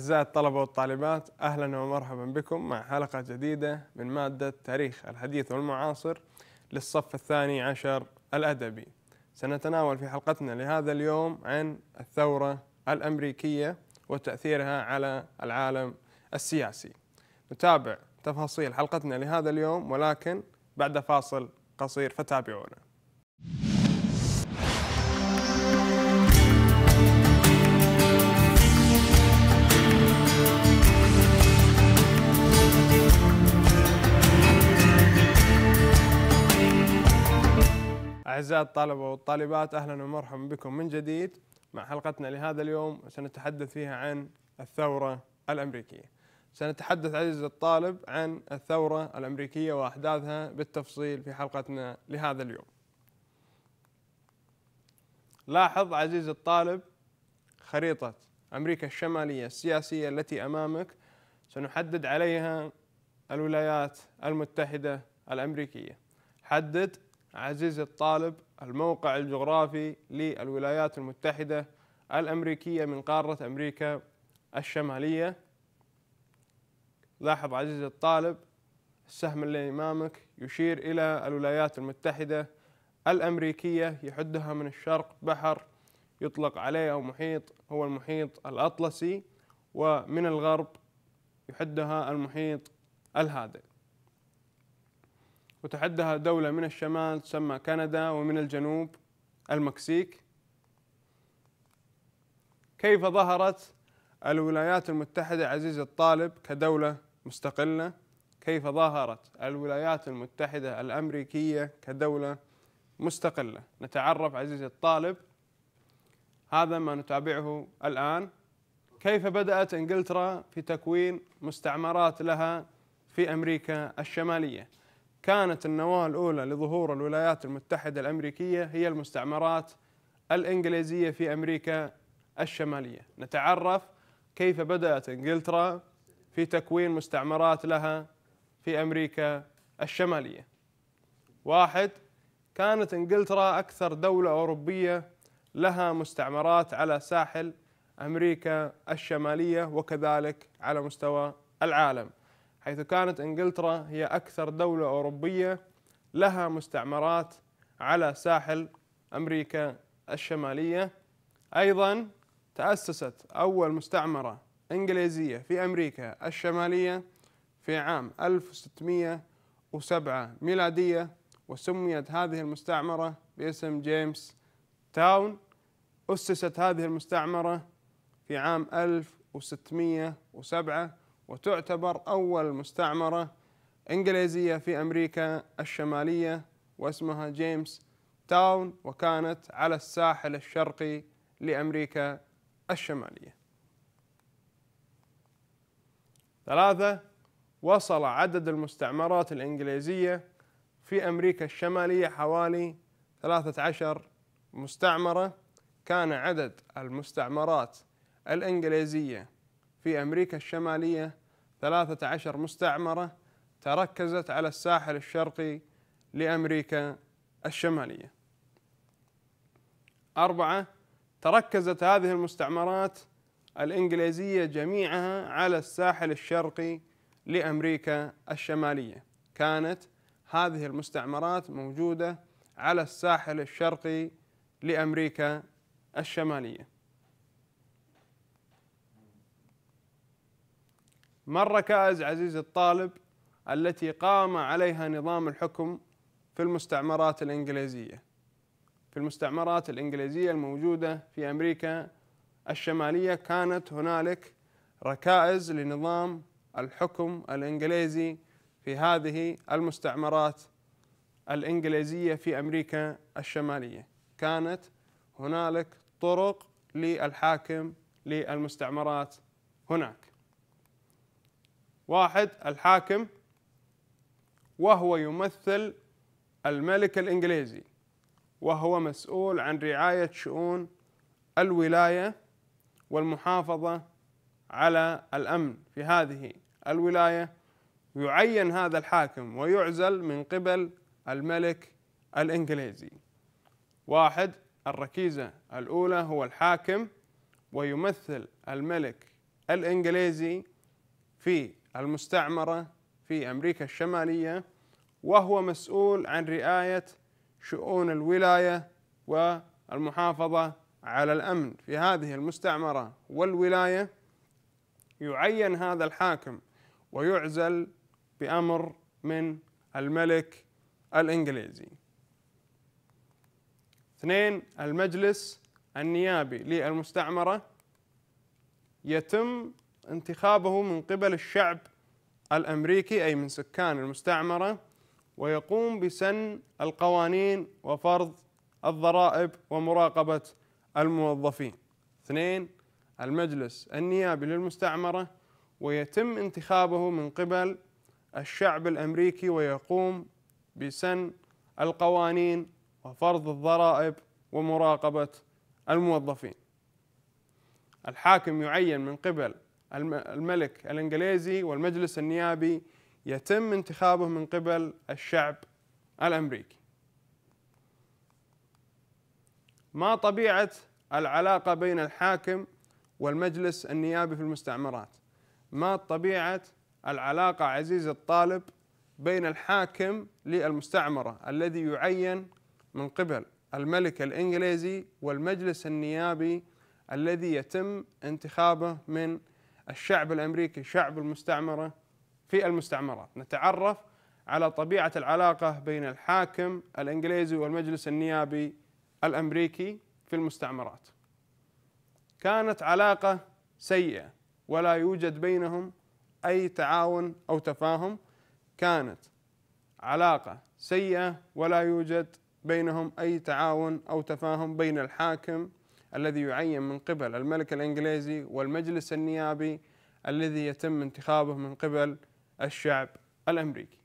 أعزائي الطلبة والطالبات أهلا ومرحبا بكم مع حلقة جديدة من مادة تاريخ الحديث والمعاصر للصف الثاني عشر الأدبي سنتناول في حلقتنا لهذا اليوم عن الثورة الأمريكية وتأثيرها على العالم السياسي نتابع تفاصيل حلقتنا لهذا اليوم ولكن بعد فاصل قصير فتابعونا أعزائي الطلبة والطالبات أهلا ومرحبا بكم من جديد مع حلقتنا لهذا اليوم سنتحدث فيها عن الثورة الأمريكية سنتحدث عزيزي الطالب عن الثورة الأمريكية وأحداثها بالتفصيل في حلقتنا لهذا اليوم لاحظ عزيزي الطالب خريطة أمريكا الشمالية السياسية التي أمامك سنحدد عليها الولايات المتحدة الأمريكية حدد عزيزي الطالب الموقع الجغرافي للولايات المتحدة الأمريكية من قارة أمريكا الشمالية لاحظ عزيزي الطالب السهم اللي أمامك يشير إلى الولايات المتحدة الأمريكية يحدها من الشرق بحر يطلق عليه أو محيط هو المحيط الأطلسي ومن الغرب يحدها المحيط الهادئ وتحدها دولة من الشمال تسمى كندا ومن الجنوب المكسيك كيف ظهرت الولايات المتحدة عزيز الطالب كدولة مستقلة كيف ظهرت الولايات المتحدة الأمريكية كدولة مستقلة نتعرف عزيز الطالب هذا ما نتابعه الآن كيف بدأت إنجلترا في تكوين مستعمرات لها في أمريكا الشمالية كانت النواة الأولى لظهور الولايات المتحدة الأمريكية هي المستعمرات الإنجليزية في أمريكا الشمالية نتعرف كيف بدأت إنجلترا في تكوين مستعمرات لها في أمريكا الشمالية واحد كانت إنجلترا أكثر دولة أوروبية لها مستعمرات على ساحل أمريكا الشمالية وكذلك على مستوى العالم حيث كانت انجلترا هي اكثر دوله اوروبيه لها مستعمرات على ساحل امريكا الشماليه ايضا تاسست اول مستعمره انجليزيه في امريكا الشماليه في عام 1607 ميلاديه وسميت هذه المستعمره باسم جيمس تاون أسست هذه المستعمرة في عام 1607 وتعتبر أول مستعمرة إنجليزية في أمريكا الشمالية واسمها جيمس تاون وكانت على الساحل الشرقي لأمريكا الشمالية ثلاثة وصل عدد المستعمرات الإنجليزية في أمريكا الشمالية حوالي 13 مستعمرة كان عدد المستعمرات الإنجليزية في أمريكا الشمالية 13 مستعمرة تركزت على الساحل الشرقي لأمريكا الشمالية أربعة تركزت هذه المستعمرات الإنجليزية جميعها على الساحل الشرقي لأمريكا الشمالية كانت هذه المستعمرات موجودة على الساحل الشرقي لأمريكا الشمالية ما الركائز عزيز الطالب التي قام عليها نظام الحكم في المستعمرات الإنجليزية في المستعمرات الإنجليزية الموجودة في أمريكا الشمالية كانت هنالك ركائز لنظام الحكم الإنجليزي في هذه المستعمرات الإنجليزية في أمريكا الشمالية كانت هنالك طرق للحاكم للمستعمرات هناك واحد الحاكم وهو يمثل الملك الإنجليزي وهو مسؤول عن رعاية شؤون الولاية والمحافظة على الأمن في هذه الولاية يعين هذا الحاكم ويعزل من قبل الملك الإنجليزي واحد الركيزة الأولى هو الحاكم ويمثل الملك الإنجليزي في المستعمرة في أمريكا الشمالية وهو مسؤول عن رعاية شؤون الولاية والمحافظة على الأمن في هذه المستعمرة والولاية يعين هذا الحاكم ويعزل بأمر من الملك الإنجليزي اثنين المجلس النيابي للمستعمرة يتم انتخابه من قبل الشعب الامريكي اي من سكان المستعمره ويقوم بسن القوانين وفرض الضرائب ومراقبه الموظفين. اثنين المجلس النيابي للمستعمره ويتم انتخابه من قبل الشعب الامريكي ويقوم بسن القوانين وفرض الضرائب ومراقبه الموظفين. الحاكم يعين من قبل الملك الانجليزي والمجلس النيابي يتم انتخابه من قبل الشعب الامريكي. ما طبيعه العلاقه بين الحاكم والمجلس النيابي في المستعمرات؟ ما طبيعه العلاقه عزيز الطالب بين الحاكم للمستعمره الذي يعين من قبل الملك الانجليزي والمجلس النيابي الذي يتم انتخابه من الشعب الامريكي شعب المستعمره في المستعمرات، نتعرف على طبيعه العلاقه بين الحاكم الانجليزي والمجلس النيابي الامريكي في المستعمرات. كانت علاقه سيئه ولا يوجد بينهم اي تعاون او تفاهم، كانت علاقه سيئه ولا يوجد بينهم اي تعاون او تفاهم بين الحاكم الذي يعين من قبل الملك الانجليزي والمجلس النيابي الذي يتم انتخابه من قبل الشعب الامريكي.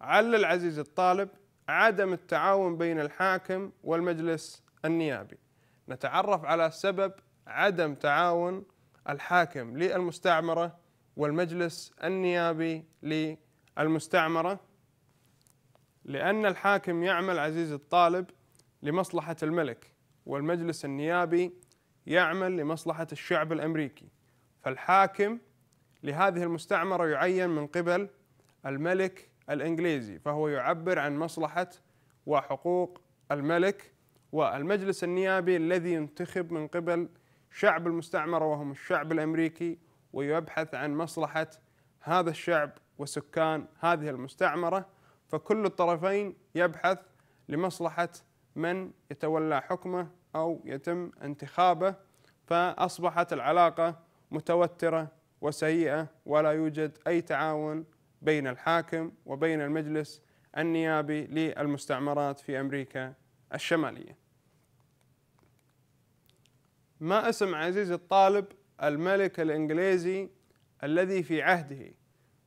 علل العزيز الطالب عدم التعاون بين الحاكم والمجلس النيابي. نتعرف على سبب عدم تعاون الحاكم للمستعمره والمجلس النيابي للمستعمره لأن الحاكم يعمل عزيز الطالب لمصلحة الملك والمجلس النيابي يعمل لمصلحة الشعب الأمريكي فالحاكم لهذه المستعمرة يعين من قبل الملك الإنجليزي فهو يعبر عن مصلحة وحقوق الملك والمجلس النيابي الذي ينتخب من قبل شعب المستعمرة وهم الشعب الأمريكي ويبحث عن مصلحة هذا الشعب وسكان هذه المستعمرة فكل الطرفين يبحث لمصلحة من يتولى حكمه أو يتم انتخابه فأصبحت العلاقة متوترة وسيئة ولا يوجد أي تعاون بين الحاكم وبين المجلس النيابي للمستعمرات في أمريكا الشمالية ما اسم عزيز الطالب الملك الإنجليزي الذي في عهده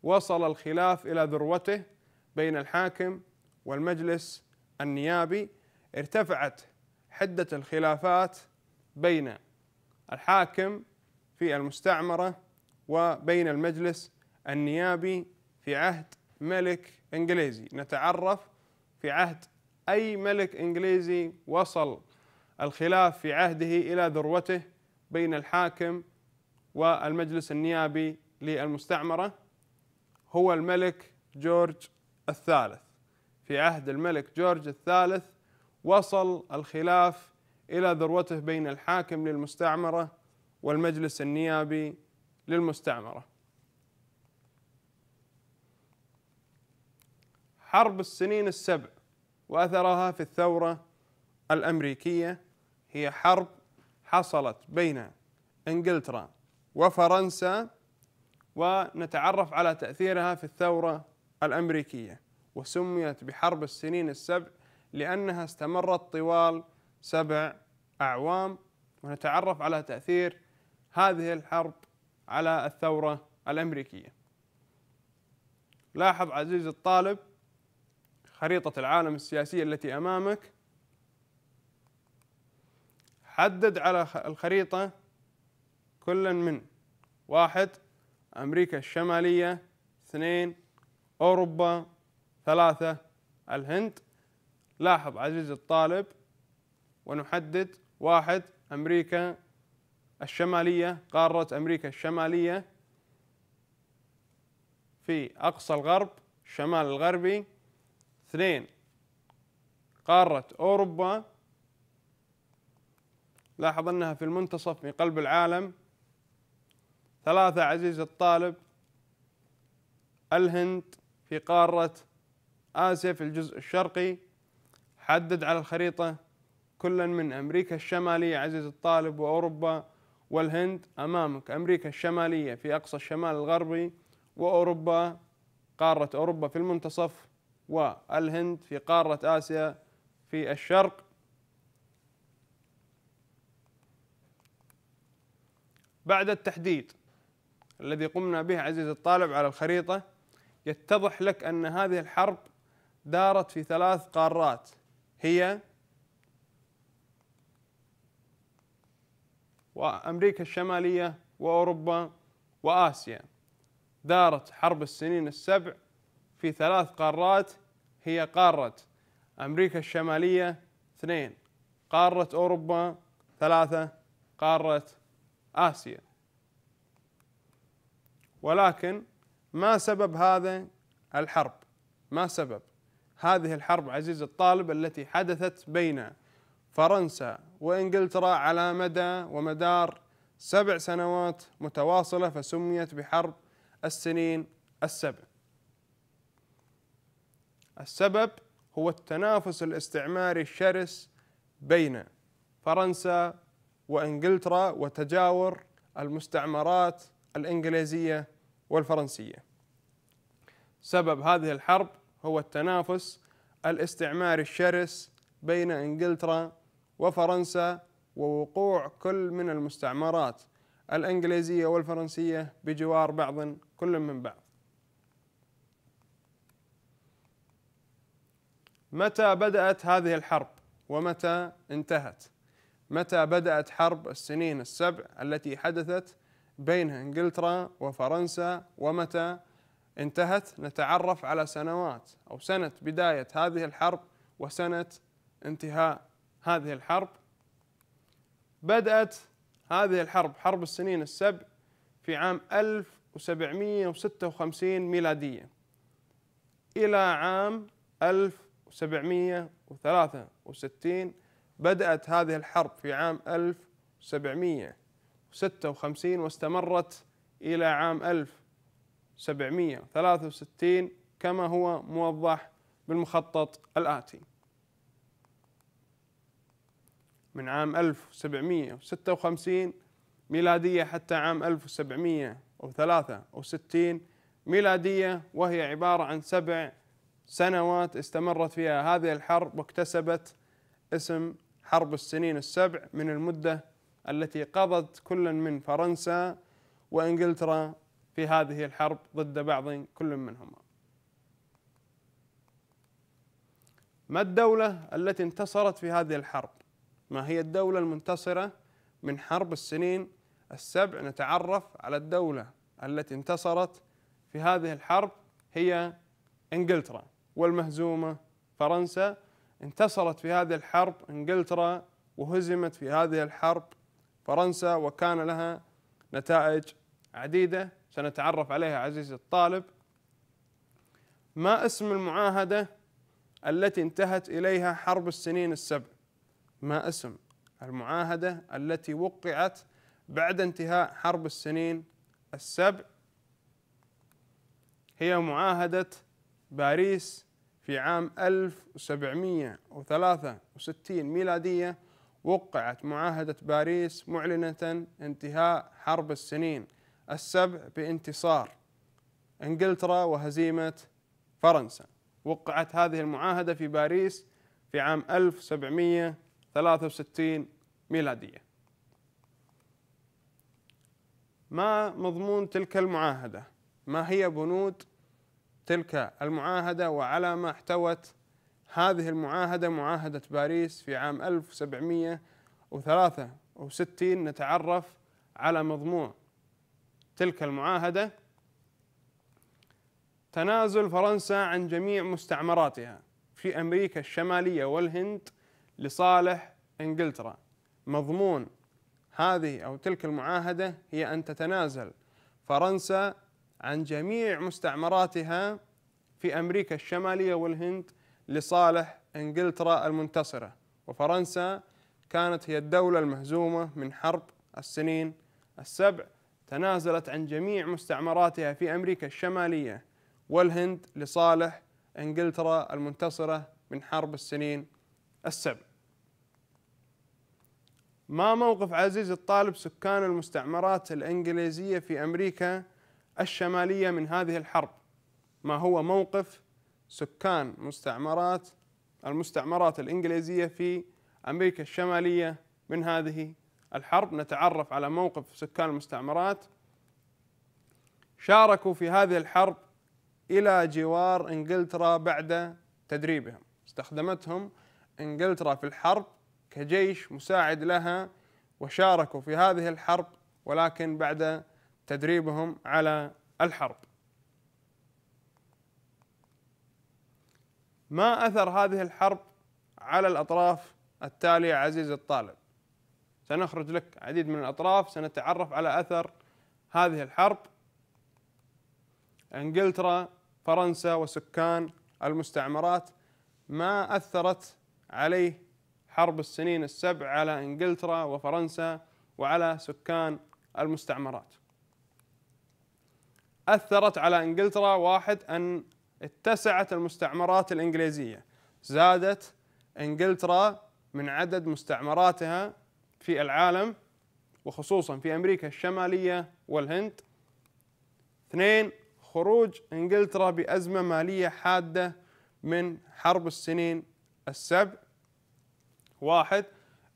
وصل الخلاف إلى ذروته بين الحاكم والمجلس النيابي ارتفعت حدة الخلافات بين الحاكم في المستعمرة وبين المجلس النيابي في عهد ملك انجليزي نتعرف في عهد اي ملك انجليزي وصل الخلاف في عهده الى ذروته بين الحاكم والمجلس النيابي للمستعمره هو الملك جورج الثالث في عهد الملك جورج الثالث وصل الخلاف إلى ذروته بين الحاكم للمستعمرة والمجلس النيابي للمستعمرة حرب السنين السبع وأثرها في الثورة الأمريكية هي حرب حصلت بين إنجلترا وفرنسا ونتعرف على تأثيرها في الثورة الأمريكية وسميت بحرب السنين السبع لأنها استمرت طوال سبع أعوام ونتعرف على تأثير هذه الحرب على الثورة الأمريكية لاحظ عزيزي الطالب خريطة العالم السياسية التي أمامك حدد على الخريطة كلا من واحد أمريكا الشمالية اثنين أوروبا ثلاثة الهند لاحظ عزيزي الطالب ونحدد واحد أمريكا الشمالية قارة أمريكا الشمالية في أقصى الغرب الشمال الغربي اثنين قارة أوروبا لاحظ أنها في المنتصف في قلب العالم ثلاثة عزيز الطالب الهند في قارة آسيا في الجزء الشرقي حدد على الخريطة كلا من أمريكا الشمالية عزيز الطالب وأوروبا والهند أمامك أمريكا الشمالية في أقصى الشمال الغربي وأوروبا قارة أوروبا في المنتصف والهند في قارة آسيا في الشرق بعد التحديد الذي قمنا به عزيز الطالب على الخريطة يتضح لك أن هذه الحرب دارت في ثلاث قارات هي وأمريكا الشمالية وأوروبا وآسيا دارت حرب السنين السبع في ثلاث قارات هي قارة أمريكا الشمالية اثنين قارة أوروبا ثلاثة قارة آسيا ولكن ما سبب هذا الحرب ما سبب هذه الحرب عزيز الطالب التي حدثت بين فرنسا وانجلترا على مدى ومدار سبع سنوات متواصله فسميت بحرب السنين السبع. السبب هو التنافس الاستعماري الشرس بين فرنسا وانجلترا وتجاور المستعمرات الانجليزيه والفرنسيه. سبب هذه الحرب هو التنافس الاستعماري الشرس بين انجلترا وفرنسا ووقوع كل من المستعمرات الانجليزيه والفرنسيه بجوار بعض كل من بعض. متى بدأت هذه الحرب؟ ومتى انتهت؟ متى بدأت حرب السنين السبع التي حدثت بين انجلترا وفرنسا ومتى انتهت نتعرف على سنوات أو سنة بداية هذه الحرب وسنة انتهاء هذه الحرب بدأت هذه الحرب حرب السنين السبع في عام 1756 ميلادية إلى عام 1763 بدأت هذه الحرب في عام 1756 واستمرت إلى عام 1000 763 كما هو موضح بالمخطط الآتي من عام 1756 ميلادية حتى عام 1763 ميلادية وهي عبارة عن سبع سنوات استمرت فيها هذه الحرب واكتسبت اسم حرب السنين السبع من المدة التي قضت كل من فرنسا وانجلترا في هذه الحرب ضد بعض كل منهما ما الدولة التي انتصرت في هذه الحرب؟ ما هي الدولة المنتصرة من حرب السنين السبع؟ نتعرف على الدولة التي انتصرت في هذه الحرب هي انجلترا والمهزومة فرنسا انتصرت في هذه الحرب انجلترا وهزمت في هذه الحرب فرنسا وكان لها نتائج عديدة سنتعرف عليها عزيزي الطالب ما اسم المعاهدة التي انتهت إليها حرب السنين السبع ما اسم المعاهدة التي وقعت بعد انتهاء حرب السنين السبع هي معاهدة باريس في عام 1763 ميلادية وقعت معاهدة باريس معلنة انتهاء حرب السنين السبع بانتصار انجلترا وهزيمه فرنسا وقعت هذه المعاهده في باريس في عام 1763 ميلاديه ما مضمون تلك المعاهده ما هي بنود تلك المعاهده وعلى ما احتوت هذه المعاهده معاهده باريس في عام 1763 نتعرف على مضمون تلك المعاهدة تنازل فرنسا عن جميع مستعمراتها في أمريكا الشمالية والهند لصالح إنجلترا مضمون هذه أو تلك المعاهدة هي أن تتنازل فرنسا عن جميع مستعمراتها في أمريكا الشمالية والهند لصالح إنجلترا المنتصرة وفرنسا كانت هي الدولة المهزومة من حرب السنين السبع تنازلت عن جميع مستعمراتها في أمريكا الشمالية والهند لصالح إنجلترا المنتصرة من حرب السنين السبع ما موقف عزيز الطالب سكان المستعمرات الإنجليزية في أمريكا الشمالية من هذه الحرب ما هو موقف سكان مستعمرات المستعمرات الإنجليزية في أمريكا الشمالية من هذه الحرب نتعرف على موقف سكان المستعمرات شاركوا في هذه الحرب إلى جوار إنجلترا بعد تدريبهم استخدمتهم إنجلترا في الحرب كجيش مساعد لها وشاركوا في هذه الحرب ولكن بعد تدريبهم على الحرب ما أثر هذه الحرب على الأطراف التالية عزيز الطالب سنخرج لك عديد من الأطراف سنتعرف على أثر هذه الحرب إنجلترا فرنسا وسكان المستعمرات ما أثرت عليه حرب السنين السبع على إنجلترا وفرنسا وعلى سكان المستعمرات أثرت على إنجلترا واحد أن اتسعت المستعمرات الإنجليزية زادت إنجلترا من عدد مستعمراتها في العالم وخصوصا في أمريكا الشمالية والهند اثنين خروج إنجلترا بأزمة مالية حادة من حرب السنين السبع واحد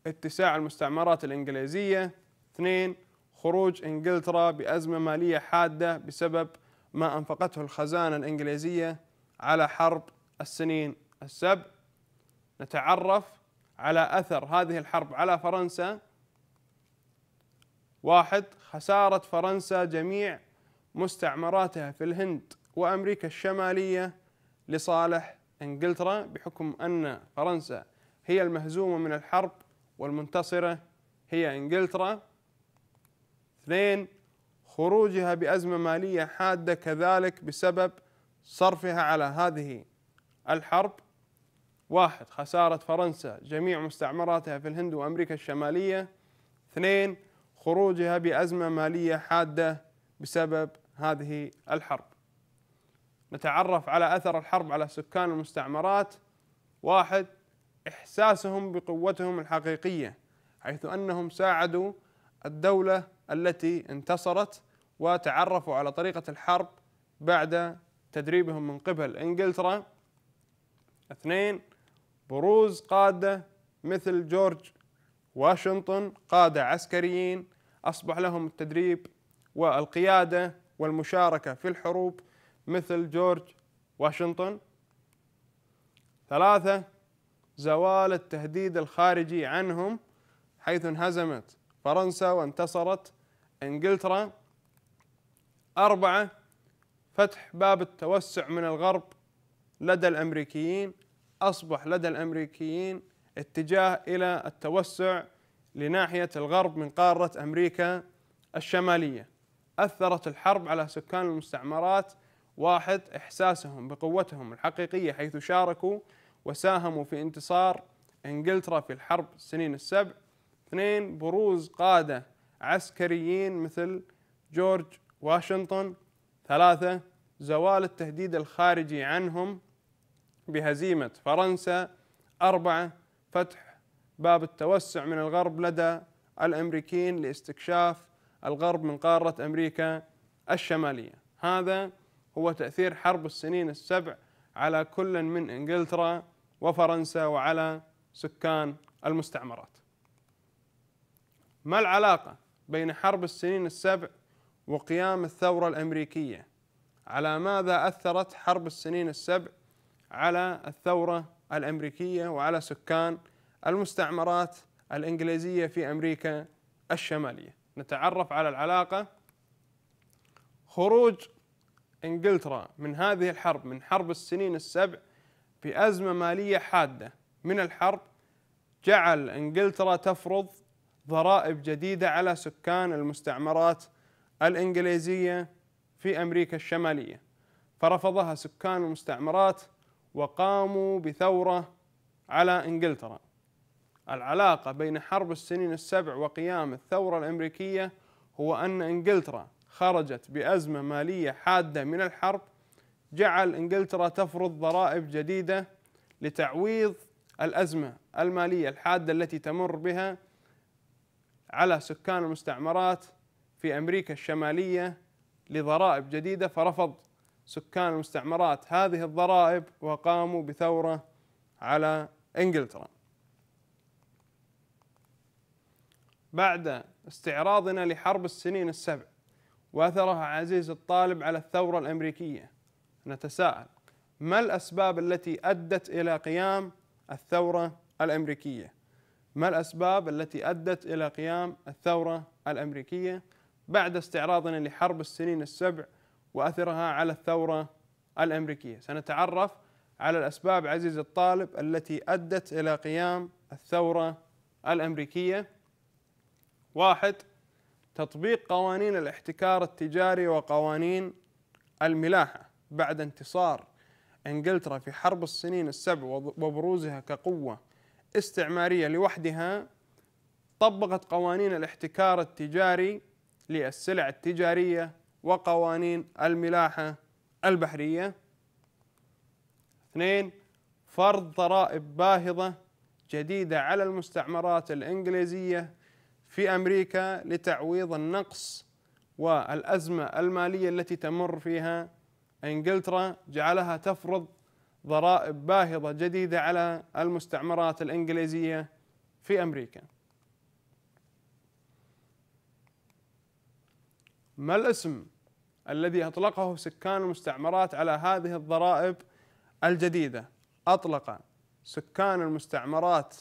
اتساع المستعمرات الإنجليزية اثنين خروج إنجلترا بأزمة مالية حادة بسبب ما أنفقته الخزانة الإنجليزية على حرب السنين السبع نتعرف على اثر هذه الحرب على فرنسا واحد خساره فرنسا جميع مستعمراتها في الهند وامريكا الشماليه لصالح انجلترا بحكم ان فرنسا هي المهزومه من الحرب والمنتصره هي انجلترا اثنين خروجها بازمه ماليه حاده كذلك بسبب صرفها على هذه الحرب واحد خسارة فرنسا جميع مستعمراتها في الهند وأمريكا الشمالية اثنين خروجها بأزمة مالية حادة بسبب هذه الحرب نتعرف على أثر الحرب على سكان المستعمرات واحد إحساسهم بقوتهم الحقيقية حيث أنهم ساعدوا الدولة التي انتصرت وتعرفوا على طريقة الحرب بعد تدريبهم من قبل انجلترا اثنين بروز قادة مثل جورج واشنطن قادة عسكريين أصبح لهم التدريب والقيادة والمشاركة في الحروب مثل جورج واشنطن ثلاثة زوال التهديد الخارجي عنهم حيث انهزمت فرنسا وانتصرت انجلترا أربعة فتح باب التوسع من الغرب لدى الأمريكيين أصبح لدى الأمريكيين اتجاه إلى التوسع لناحية الغرب من قارة أمريكا الشمالية أثرت الحرب على سكان المستعمرات واحد إحساسهم بقوتهم الحقيقية حيث شاركوا وساهموا في انتصار إنجلترا في الحرب السنين السبع اثنين بروز قادة عسكريين مثل جورج واشنطن ثلاثة زوال التهديد الخارجي عنهم بهزيمة فرنسا أربعة فتح باب التوسع من الغرب لدى الأمريكيين لاستكشاف الغرب من قارة أمريكا الشمالية هذا هو تأثير حرب السنين السبع على كل من إنجلترا وفرنسا وعلى سكان المستعمرات ما العلاقة بين حرب السنين السبع وقيام الثورة الأمريكية على ماذا أثرت حرب السنين السبع على الثورة الأمريكية وعلى سكان المستعمرات الإنجليزية في أمريكا الشمالية نتعرف على العلاقة خروج إنجلترا من هذه الحرب من حرب السنين السبع في أزمة مالية حادة من الحرب جعل إنجلترا تفرض ضرائب جديدة على سكان المستعمرات الإنجليزية في أمريكا الشمالية فرفضها سكان المستعمرات وقاموا بثورة على إنجلترا العلاقة بين حرب السنين السبع وقيام الثورة الأمريكية هو أن إنجلترا خرجت بأزمة مالية حادة من الحرب جعل إنجلترا تفرض ضرائب جديدة لتعويض الأزمة المالية الحادة التي تمر بها على سكان المستعمرات في أمريكا الشمالية لضرائب جديدة فرفض سكان المستعمرات هذه الضرائب وقاموا بثورة على انجلترا. بعد استعراضنا لحرب السنين السبع واثرها عزيز الطالب على الثورة الامريكية نتساءل ما الاسباب التي ادت الى قيام الثورة الامريكية؟ ما الاسباب التي ادت الى قيام الثورة الامريكية بعد استعراضنا لحرب السنين السبع واثرها على الثوره الامريكيه، سنتعرف على الاسباب عزيزي الطالب التي ادت الى قيام الثوره الامريكيه. واحد تطبيق قوانين الاحتكار التجاري وقوانين الملاحه بعد انتصار انجلترا في حرب السنين السبع وبروزها كقوه استعماريه لوحدها طبقت قوانين الاحتكار التجاري للسلع التجاريه وقوانين الملاحة البحرية اثنين فرض ضرائب باهظة جديدة على المستعمرات الإنجليزية في أمريكا لتعويض النقص والأزمة المالية التي تمر فيها إنجلترا جعلها تفرض ضرائب باهظة جديدة على المستعمرات الإنجليزية في أمريكا ما الاسم الذي اطلقه سكان المستعمرات على هذه الضرائب الجديده اطلق سكان المستعمرات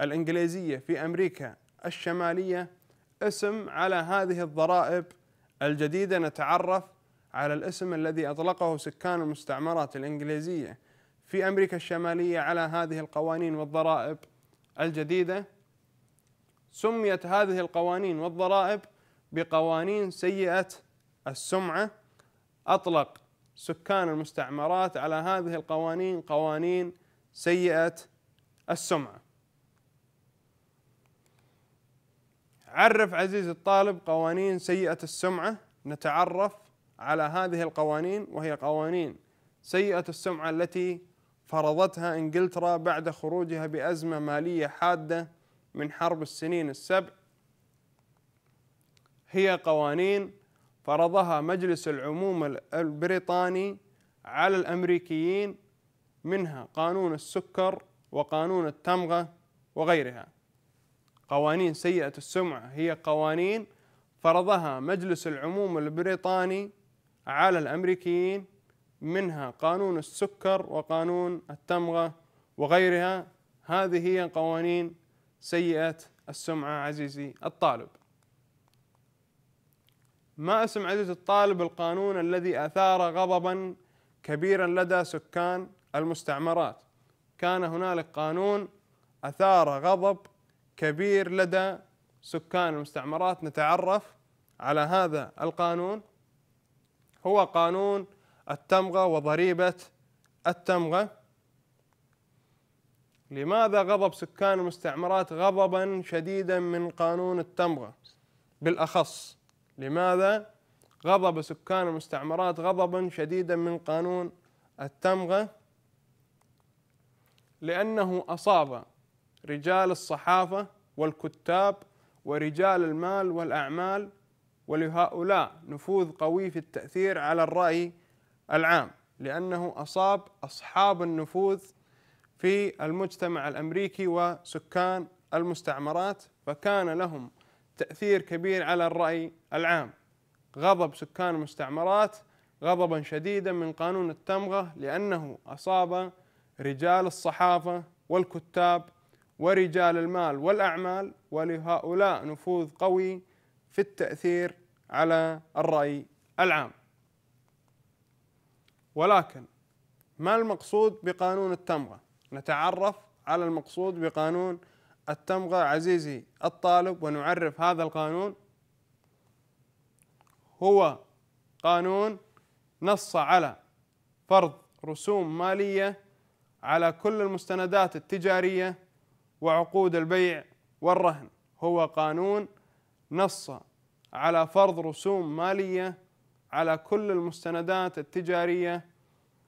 الانجليزيه في امريكا الشماليه اسم على هذه الضرائب الجديده نتعرف على الاسم الذي اطلقه سكان المستعمرات الانجليزيه في امريكا الشماليه على هذه القوانين والضرائب الجديده سميت هذه القوانين والضرائب بقوانين سيئه السمعة أطلق سكان المستعمرات على هذه القوانين قوانين سيئة السمعة عرف عزيز الطالب قوانين سيئة السمعة نتعرف على هذه القوانين وهي قوانين سيئة السمعة التي فرضتها انجلترا بعد خروجها بأزمة مالية حادة من حرب السنين السبع هي قوانين فرضها مجلس العموم البريطاني على الامريكيين منها قانون السكر وقانون التمغه وغيرها. قوانين سيئه السمعه هي قوانين فرضها مجلس العموم البريطاني على الامريكيين منها قانون السكر وقانون التمغه وغيرها هذه هي قوانين سيئه السمعه عزيزي الطالب. ما اسم عزيز الطالب القانون الذي أثار غضبا كبيرا لدى سكان المستعمرات كان هنالك قانون أثار غضب كبير لدى سكان المستعمرات نتعرف على هذا القانون هو قانون التمغة وضريبة التمغة لماذا غضب سكان المستعمرات غضبا شديدا من قانون التمغة بالأخص لماذا غضب سكان المستعمرات غضبا شديدا من قانون التمغه لانه اصاب رجال الصحافه والكتاب ورجال المال والاعمال ولهؤلاء نفوذ قوي في التاثير على الراي العام لانه اصاب اصحاب النفوذ في المجتمع الامريكي وسكان المستعمرات فكان لهم تأثير كبير على الرأي العام غضب سكان المستعمرات غضبا شديدا من قانون التمغة لأنه أصاب رجال الصحافة والكتاب ورجال المال والأعمال ولهؤلاء نفوذ قوي في التأثير على الرأي العام ولكن ما المقصود بقانون التمغة؟ نتعرف على المقصود بقانون التمغه عزيزي الطالب ونعرف هذا القانون هو قانون نص على فرض رسوم مالية على كل المستندات التجارية وعقود البيع والرهن هو قانون نص على فرض رسوم مالية على كل المستندات التجارية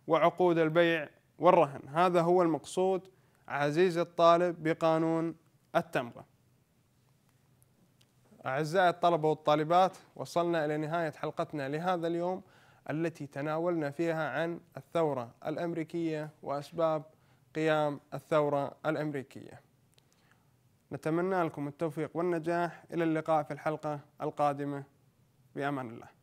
وعقود البيع والرهن هذا هو المقصود عزيزي الطالب بقانون التمره أعزائي الطلبة والطالبات وصلنا إلى نهاية حلقتنا لهذا اليوم التي تناولنا فيها عن الثورة الأمريكية وأسباب قيام الثورة الأمريكية نتمنى لكم التوفيق والنجاح إلى اللقاء في الحلقة القادمة بأمان الله